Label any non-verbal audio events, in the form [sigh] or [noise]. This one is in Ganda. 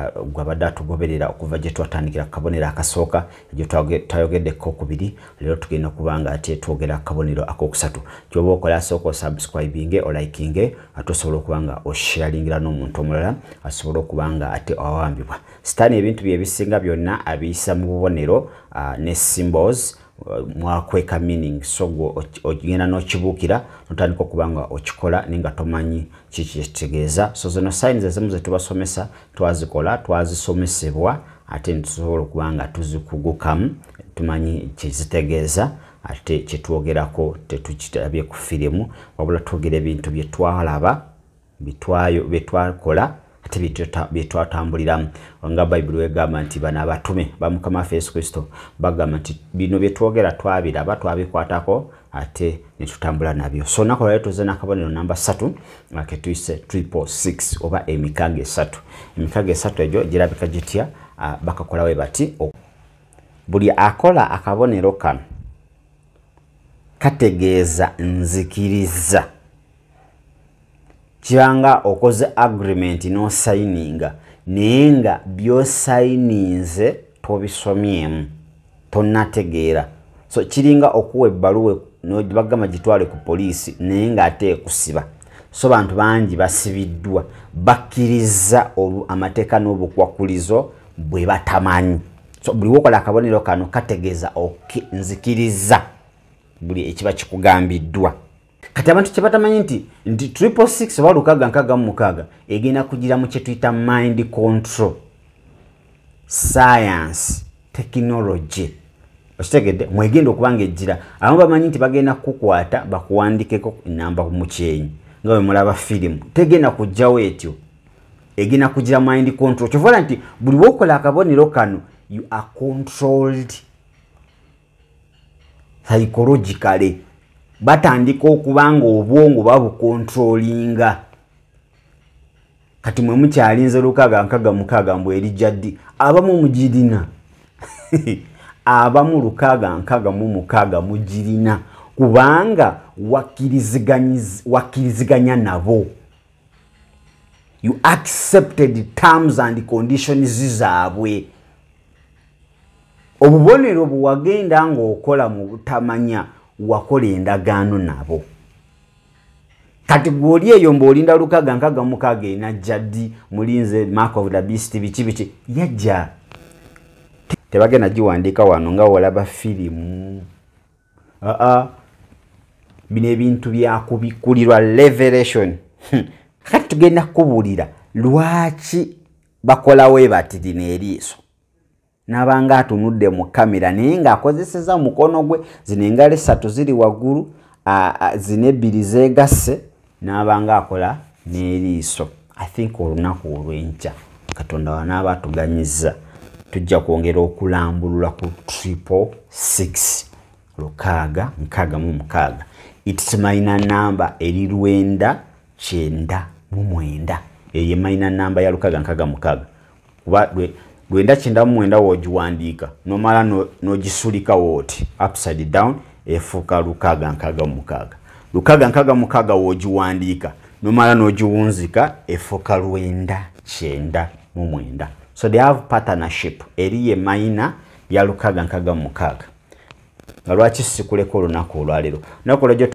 Uh, gwabadde atugoberera okuva gye twatandikira akabonero akasooka egyo tayogeddeko okubiri leero tugenda okuba nga ate twogera akabonero akokusatu kyoba okola asooka osubscribinge olikinge ate osobola okuba nga osharingira n'omuntu omulala asobole okuba nga ate owambibwa sitaani ebintu byebisinga byonna abiyisa mu bubonero uh, ne symbols mwakweka meaning so ogenda n'okibuukira notandika okuba nga okikola ninga tomanyi kiki kitegeeza so zino sayinsi ezimu zetubasomesa twazikola twazisomesebwa ate nitusobola okuba nga tuzikugukamu tumanyi kizitegeeza ate kyetwogerako tetukirabye ku firimu wabula twogera ebintu byetwalaba bitwayo byetwakola ate byetwatambulira nga bayibuli wegamba nti bano abatume bamukamaffe yesu kristo bagamba nti bino byetwogera twabiraba twabikwatako ate netutambula nabyo so nako lwali tuze nakabonero namba satu aketuyise triple six oba emikago esatu emikago esatu egyo girabika gitya bakakolawe bati buli akola akabonero kano kategeeza nzikiriza kibanga okoze agreement nosayininga naye nga byosayininze tobisomyemu tonategeera so kiringa okuwa ebbaluwe bagamba gitwale ku poliisi naye nga ate ekusiba so bantu bangi basibiddwa bakkiriza amateeka n'obukwakulizo bwe batamanyi so buli wokola akabonero kano kategeeza okinzikiriza buli ekiba kikugambiddwa okay, kati abantu kye batamanyi nti nti triple six oba lukaaga nkaaga mu mukaaga egenda kugira mu kye tuyita mind control science technology okitegedde mwegenda okuba nga ejjira abamu bamanyi nti bagenda kukukwata bakuwandikeko enamba ku mukyenyi nga bwe mulaba firimu tegenda kugjawo etyo egenda kugira mind control kyovala nti buli wokola akabonero kano you are controlled psychologically batandika okuba nga obwongo babukontrolinga kati mwe mukyalinze lukaaga nkaaga mukaaga mbu erijja ddi abamu mugirina [laughs] abamu lukaaga nkaaga mu mukaaga mugirina kubanga wakkiriziganya nabo you accepted terms and conditions zaabwe obubonero bwe wagenda ng'okola mu butamanya wakola endagaano nabo kati gwoli eyo mbaolinda lukaga nkaga mukaaga enajja ddi mulinze mark of the beast biki biki yajja tebagenda giwandiika wano nga walaba firimu aa ah, ah. bino ebintu byakubikulirwa revelation hmm. kati tugenda kubulira lwaki bakolawo ebatirina eriiso nabanga atunudde mu kamera naye ngaakozeseza mukono gwe zino engala esatu ziri waggulu zina ebbiri zegasse nabanga akola neriiso ithink olunaku olwenca katonda wanaaba atuganyiza tujja kwongera okulambulula ku triple 6 lukaaga nkaaga mu mukaaga its mayina namba eri lwenda kyenda mu mwenda eyo emayina namba ya lukaaga nkaaga mukaaga kuba lwenda kyenda mu mwenda woogiwandiika nomala n'ogisulika no wooti upside down efuuka lukaaga nkaaga mukaaga lukaaga nkaaga mukaaga woogiwandiika nomala n'ogiwunzika efuuka lwenda kyenda mu mwenda so they have partnership eriyo emaina ya lukaaga nkaaga mukaaga nga lwaki sikuleka olunaku olwaleero nakolajo